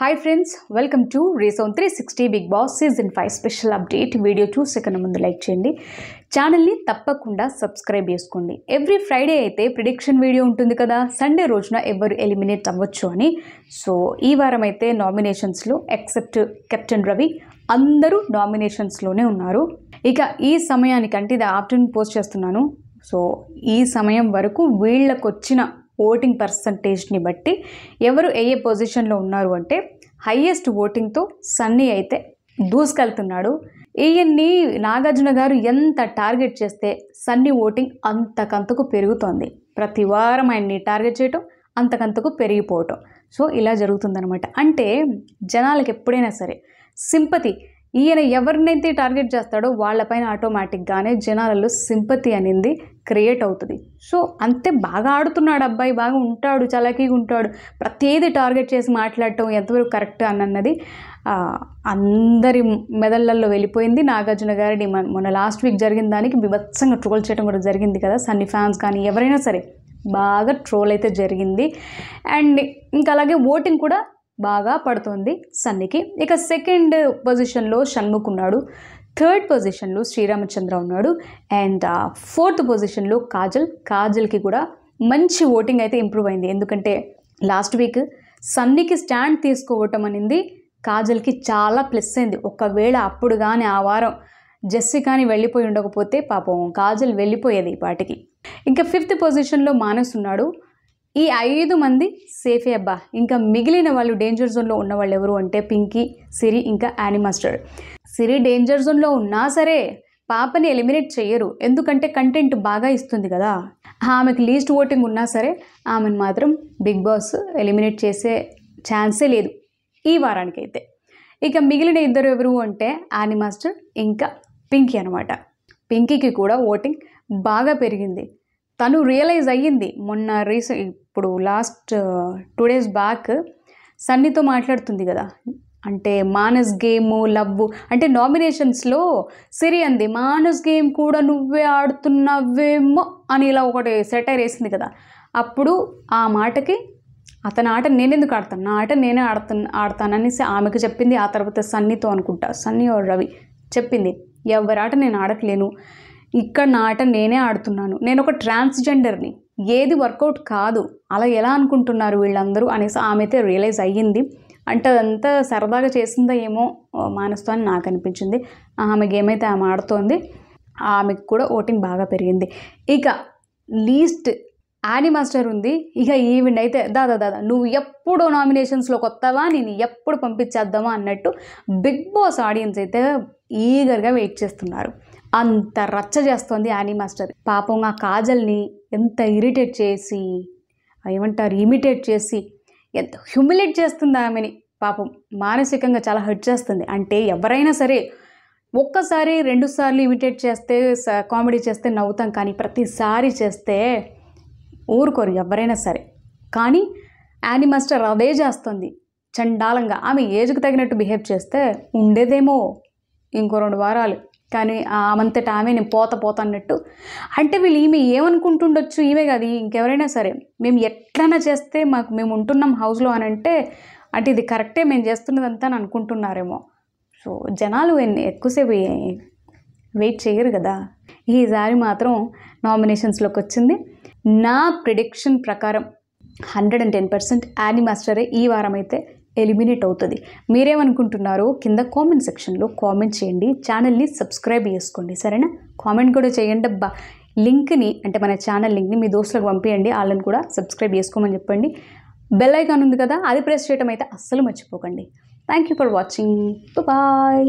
hi friends welcome to resound three sixty Bigg Boss season five special update video చూసేకన్నా ముందు like చేయండి ఛానల్ని తప్పకుండా సబ్స్క్రైబ్ చేసుకోండి ఎవ్రీ ఫ్రైడే అయితే ప్రిడిక్షన్ వీడియో ఉంటుంది కదా సండే రోజున ఎవరు ఎలిమినేట్ అవ్వచ్చు అని సో ఈ వారం అయితే నామినేషన్స్లో ఎక్సెప్ట్ కెప్టెన్ రవి అందరూ నామినేషన్స్లోనే ఉన్నారు ఇక ఈ సమయానికి అంటే ఇది ఆఫ్టర్నూన్ పోస్ట్ చేస్తున్నాను సో ఈ సమయం వరకు వీళ్ళకొచ్చిన ఓటింగ్ పర్సంటేజ్ని బట్టి ఎవరు ఏ ఏ పొజిషన్లో ఉన్నారు అంటే హయ్యెస్ట్ ఓటింగ్తో సన్నీ అయితే దూసుకెళ్తున్నాడు ఈయన్ని నాగార్జున గారు ఎంత టార్గెట్ చేస్తే సన్నీ ఓటింగ్ అంతకంతకు పెరుగుతోంది ప్రతి వారం ఆయన్ని టార్గెట్ చేయటం అంతకంతకు పెరిగిపోవటం సో ఇలా జరుగుతుందనమాట అంటే జనాలకు ఎప్పుడైనా సరే సింపతి ఈయన ఎవరినైతే టార్గెట్ చేస్తాడో వాళ్ళపైన ఆటోమేటిక్గానే జనాలలో సింపతి అనేది క్రియేట్ అవుతుంది సో అంతే బాగా ఆడుతున్నాడు అబ్బాయి బాగా ఉంటాడు చలాకీ ఉంటాడు ప్రతిదీ టార్గెట్ చేసి మాట్లాడటం ఎంతవరకు కరెక్ట్ అన్నది అందరి మెదళ్ళల్లో వెళ్ళిపోయింది నాగార్జున గారి మొన్న లాస్ట్ వీక్ జరిగిన దానికి బిభత్సంగా ట్రోల్ చేయడం కూడా జరిగింది కదా సన్నీ ఫ్యాన్స్ కానీ ఎవరైనా సరే బాగా ట్రోల్ అయితే జరిగింది అండ్ ఇంకా అలాగే ఓటింగ్ కూడా బాగా పడుతుంది సన్నికి ఇక సెకండ్ పొజిషన్లో షణ్ముఖ్ ఉన్నాడు థర్డ్ పొజిషన్లో శ్రీరామచంద్ర ఉన్నాడు అండ్ ఫోర్త్ పొజిషన్లో కాజల్ కాజల్కి కూడా మంచి ఓటింగ్ అయితే ఇంప్రూవ్ అయింది ఎందుకంటే లాస్ట్ వీక్ సన్నీకి స్టాండ్ తీసుకోవటం అనేది కాజల్కి చాలా ప్లస్ అయింది ఒకవేళ అప్పుడు కానీ ఆ వారం జెస్సీ కానీ వెళ్ళిపోయి ఉండకపోతే పాపం కాజల్ వెళ్ళిపోయేది ఈ పాటికి ఇంకా ఫిఫ్త్ పొజిషన్లో మానస్ ఉన్నాడు ఈ ఐదు మంది సేఫే అబ్బా ఇంకా మిగిలిన వాళ్ళు డేంజర్ జోన్లో ఉన్న వాళ్ళు ఎవరు అంటే పింకీ సిరి ఇంకా యానిమాస్టర్ సిరి డేంజర్ జోన్లో ఉన్నా సరే పాపని ఎలిమినేట్ చేయరు ఎందుకంటే కంటెంట్ బాగా ఇస్తుంది కదా ఆమెకు లీస్ట్ ఓటింగ్ ఉన్నా సరే ఆమెను మాత్రం బిగ్ బాస్ ఎలిమినేట్ చేసే ఛాన్సే లేదు ఈ వారానికైతే ఇక మిగిలిన ఇద్దరు ఎవరు అంటే యానిమాస్టర్ ఇంకా పింకీ అనమాట పింకీకి కూడా ఓటింగ్ బాగా పెరిగింది తను రియలైజ్ అయ్యింది మొన్న రీసెంట్ ఇప్పుడు లాస్ట్ టూ డేస్ బ్యాక్ సన్నీతో మాట్లాడుతుంది కదా అంటే మానస్ గేమ్ లవ్ అంటే నామినేషన్స్లో సిరి అంది మానస్ గేమ్ కూడా నువ్వే ఆడుతున్నావేమో అని ఇలా ఒకటి సెటైర్ వేసింది కదా అప్పుడు ఆ మాటకి అతని ఆట నేనెందుకు ఆడతాను నా ఆట నేనే ఆడతాను ఆడతాననేసి ఆమెకు చెప్పింది ఆ తర్వాత సన్నీతో అనుకుంటా సన్నీ రవి చెప్పింది ఎవరి ఆట నేను ఆడట్లేను ఇక్కడ నా ఆట నేనే ఆడుతున్నాను నేను ఒక ట్రాన్స్జెండర్ని ఏది వర్కౌట్ కాదు అలా ఎలా అనుకుంటున్నారు వీళ్ళందరూ అనేసి ఆమె అయితే రియలైజ్ అయ్యింది అంటే అదంతా సరదాగా చేసిందో ఏమో మానస్తో అని నాకు అనిపించింది ఆమె గేమ్ అయితే ఆమె ఆడుతోంది ఆమెకు కూడా ఓటింగ్ బాగా పెరిగింది ఇక లీస్ట్ యాని మాస్టర్ ఉంది ఇక ఈవిడ అయితే దాదా దాదా నువ్వు ఎప్పుడు నామినేషన్స్లోకి వస్తావా నేను ఎప్పుడు పంపించేద్దామా అన్నట్టు బిగ్ బాస్ ఆడియన్స్ అయితే ఈగర్గా వెయిట్ చేస్తున్నారు అంత రచ్చ చేస్తోంది యానీ మాస్టర్ పాపం ఆ కాజల్ని ఎంత ఇరిటేట్ చేసి ఏమంటారు ఇమిటేట్ చేసి ఎంత హ్యూమిలేట్ చేస్తుంది ఆమెని పాపం మానసికంగా చాలా హర్ట్ చేస్తుంది అంటే ఎవరైనా సరే ఒక్కసారి రెండుసార్లు ఇమిటేట్ చేస్తే కామెడీ చేస్తే నవ్వుతాం కానీ ప్రతిసారి చేస్తే ఊరుకోరు ఎవరైనా సరే కానీ యానీ మాస్టర్ అదే చేస్తుంది చండాలంగా ఆమె ఏజ్కి తగినట్టు బిహేవ్ చేస్తే ఉండేదేమో ఇంకో రెండు వారాలు కానీ ఆమంతట ఆమె నేను పోత పోత అన్నట్టు అంటే వీళ్ళు ఈమె ఏమనుకుంటుండొచ్చు ఈమె కాదు ఇంకెవరైనా సరే మేము ఎట్లైనా చేస్తే మాకు మేము ఉంటున్నాం హౌస్లో అని అంటే అంటే ఇది కరెక్టే మేము చేస్తున్నదంతా అని అనుకుంటున్నారేమో సో జనాలు ఎక్కువసేపు వెయిట్ చేయరు కదా ఈసారి మాత్రం నామినేషన్స్లోకి వచ్చింది నా ప్రిడిక్షన్ ప్రకారం హండ్రెడ్ అండ్ టెన్ పర్సెంట్ మాస్టరే ఈ వారం అయితే ఎలిమినేట్ అవుతుంది మీరేమనుకుంటున్నారో కింద కామెంట్ సెక్షన్లో కామెంట్ చేయండి ఛానల్ని సబ్స్క్రైబ్ చేసుకోండి సరేనా కామెంట్ కూడా చేయండి అబ్బా లింక్ని అంటే మన ఛానల్ లింక్ని మీ దోస్తులకు పంపించండి వాళ్ళని కూడా సబ్స్క్రైబ్ చేసుకోమని చెప్పండి బెల్ ఐకాన్ ఉంది కదా అది ప్రెస్ చేయడం అయితే అస్సలు మర్చిపోకండి thank you for watching bye